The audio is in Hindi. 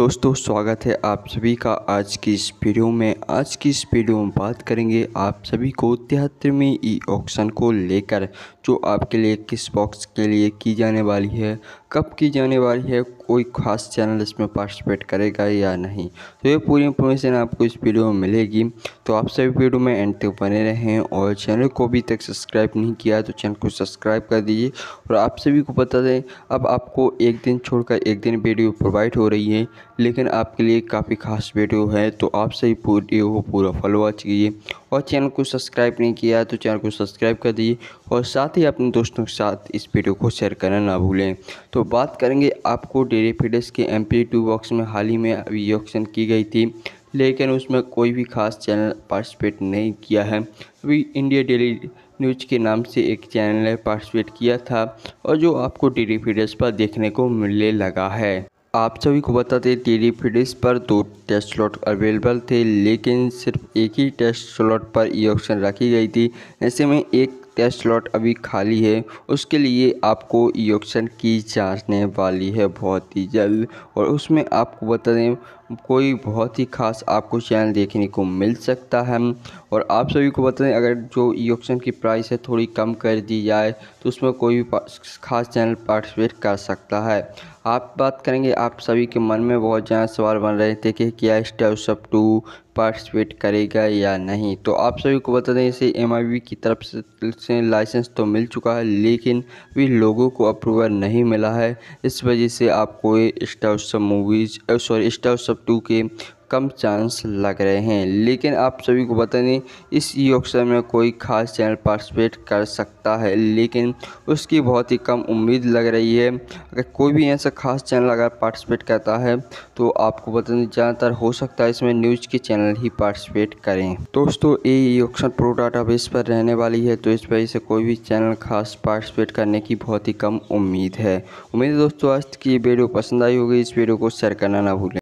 दोस्तों स्वागत है आप सभी का आज की इस वीडियो में आज की इस वीडियो में बात करेंगे आप सभी को तिहत्तरवीं ई ऑक्शन को लेकर जो आपके लिए किस बॉक्स के लिए की जाने वाली है कब की जाने वाली है कोई खास चैनल इसमें पार्टिसिपेट करेगा या नहीं तो ये पूरी इन्फॉर्मेशन आपको इस वीडियो में मिलेगी तो आप सभी वीडियो में एंड तक बने रहें और चैनल को अभी तक सब्सक्राइब नहीं किया तो चैनल को सब्सक्राइब कर दीजिए और आप सभी को बता दें अब आपको एक दिन छोड़कर एक दिन वीडियो प्रोवाइड हो रही है लेकिन आपके लिए काफ़ी खास वीडियो है तो आप सही पूरी वो पूरा फॉलो वॉच कीजिए और चैनल को सब्सक्राइब नहीं किया तो चैनल को सब्सक्राइब कर दीजिए और साथ ही अपने दोस्तों के साथ इस वीडियो को शेयर करना ना भूलें तो बात करेंगे आपको डेरी फीडर्स के एम पी टू बॉक्स में हाल ही में अभी ऑक्शन की गई थी लेकिन उसमें कोई भी खास चैनल पार्टिसिपेट नहीं किया है अभी इंडिया डेली न्यूज के नाम से एक चैनल ने पार्टिसिपेट किया था और जो आपको डी डी पर देखने को मिलने लगा है आप सभी को बता दें टेरी फिडिस पर दो टेस्ट स्लॉट अवेलेबल थे लेकिन सिर्फ एक ही टेस्ट स्लॉट पर ई ऑप्शन रखी गई थी ऐसे में एक टेस्ट स्लॉट अभी खाली है उसके लिए आपको ई ऑप्शन की जांचने वाली है बहुत ही जल्द और उसमें आपको बता दें कोई बहुत ही ख़ास आपको चैनल देखने को मिल सकता है और आप सभी को बता दें अगर जो ई ऑप्शन की प्राइस है थोड़ी कम कर दी जाए तो उसमें कोई भी ख़ास चैनल पार्टिसिपेट कर सकता है आप बात करेंगे आप सभी के मन में बहुत ज़्यादा सवाल बन रहे थे कि क्या स्टेप सब टू पार्टिसिपेट करेगा या नहीं तो आप सभी को बता दें इसे एम की तरफ से लाइसेंस तो मिल चुका है लेकिन अभी लोगों को अप्रूवल नहीं मिला है इस वजह से आपको step movies sorry step two के कम चांस लग रहे हैं लेकिन आप सभी को बता दें इस ई में कोई खास चैनल पार्टिसिपेट कर सकता है लेकिन उसकी बहुत ही कम उम्मीद लग रही है अगर कोई भी ऐसा खास चैनल अगर पार्टिसिपेट करता है तो आपको बता दें ज़्यादातर हो सकता है इसमें न्यूज़ के चैनल ही पार्टिसिपेट करें दोस्तों ये ई प्रो डाटा बेस पर रहने वाली है तो इस वजह से कोई भी चैनल खास पार्टिसिपेट करने की बहुत ही कम उम्मीद है उम्मीद है दोस्तों आज की वीडियो पसंद आई होगी इस वीडियो को शेयर करना ना भूलें